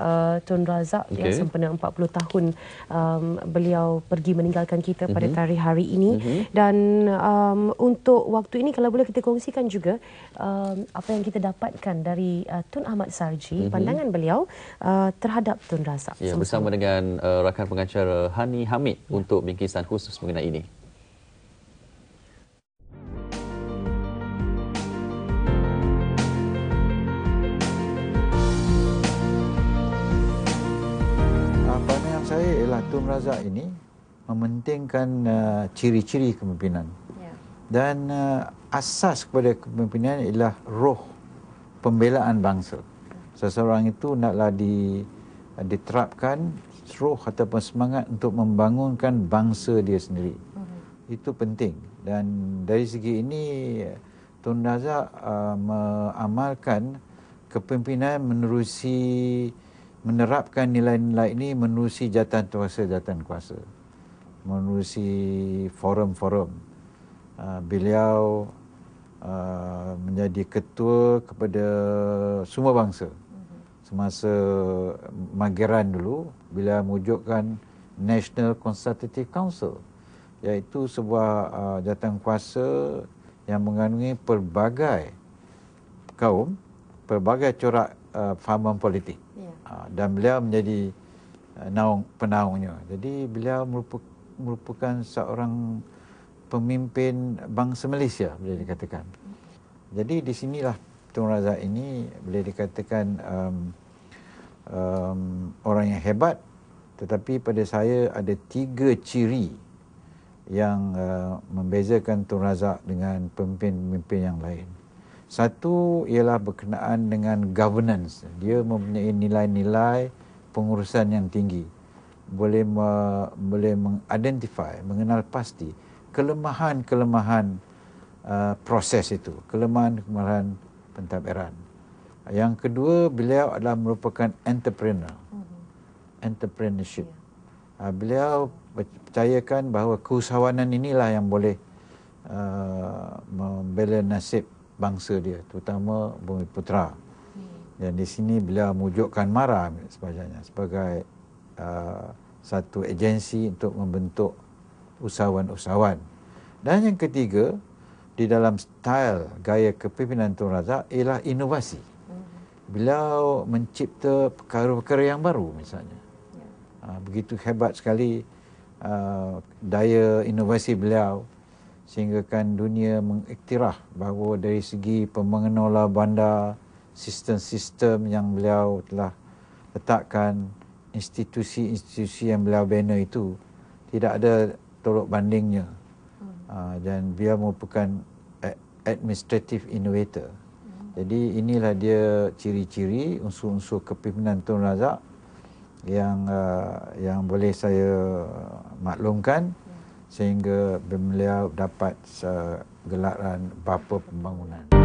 uh, Tun Razak okay. yang sempena 40 tahun um, beliau pergi meninggalkan kita pada mm -hmm. tarikh hari ini mm -hmm. dan um, untuk waktu ini kalau boleh kita kongsikan juga um, apa yang kita dapatkan dari uh, Tun Ahmad Sarji mm -hmm. pandangan beliau uh, terhadap Tun Razak. Ya, bersama dengan uh, rakan pengacara Hani Hamid ya. untuk bingkisan khusus mengenai ini. Tun Razak ini mementingkan uh, ciri-ciri kepimpinan. Ya. Dan uh, asas kepada kepimpinan ialah roh pembelaan bangsa. Seseorang itu naklah di, uh, diterapkan roh ataupun semangat untuk membangunkan bangsa dia sendiri. Uh-huh. Itu penting. Dan dari segi ini, Tun Razak uh, mengamalkan kepimpinan menerusi menerapkan nilai-nilai ini menerusi jatan kuasa jatan kuasa. Menerusi forum-forum. Uh, beliau uh, menjadi ketua kepada semua bangsa. Semasa Mageran dulu, bila mewujudkan National Consultative Council iaitu sebuah uh, ah, jatuh kuasa yang mengandungi pelbagai kaum, pelbagai corak uh, faham politik. Yeah. Ha, dan beliau menjadi eh, naung penaungnya. Jadi beliau merupakan seorang pemimpin bangsa Malaysia boleh dikatakan. Jadi di sinilah Tun Razak ini boleh dikatakan um, um, orang yang hebat tetapi pada saya ada tiga ciri yang uh, membezakan Tun Razak dengan pemimpin-pemimpin yang lain. Satu ialah berkenaan dengan governance. Dia mempunyai nilai-nilai pengurusan yang tinggi. Boleh me, boleh mengidentify, mengenal pasti kelemahan-kelemahan uh, proses itu, kelemahan-kelemahan pentadbiran. Yang kedua, beliau adalah merupakan entrepreneur. Mm-hmm. Entrepreneurship. Ya. Uh, beliau percayakan bahawa keusahawanan inilah yang boleh uh, membela nasib bangsa dia terutama bumi putra hmm. dan di sini beliau mewujudkan MARA sebagainya sebagai uh, satu agensi untuk membentuk usahawan-usahawan. Dan yang ketiga, di dalam style gaya kepimpinan Tun Razak ialah inovasi. Hmm. Beliau mencipta perkara-perkara yang baru misalnya. Ya. Uh, begitu hebat sekali uh, daya inovasi beliau Sehingga kan dunia mengiktirah bahawa dari segi pemengenola bandar, sistem-sistem yang beliau telah letakkan, institusi-institusi yang beliau bina itu, tidak ada tolok bandingnya. Hmm. Aa, ah, dan beliau merupakan administrative innovator. Hmm. Jadi inilah dia ciri-ciri unsur-unsur kepimpinan Tun Razak yang uh, yang boleh saya maklumkan. Hmm sehingga beliau dapat uh, gelaran bapa pembangunan.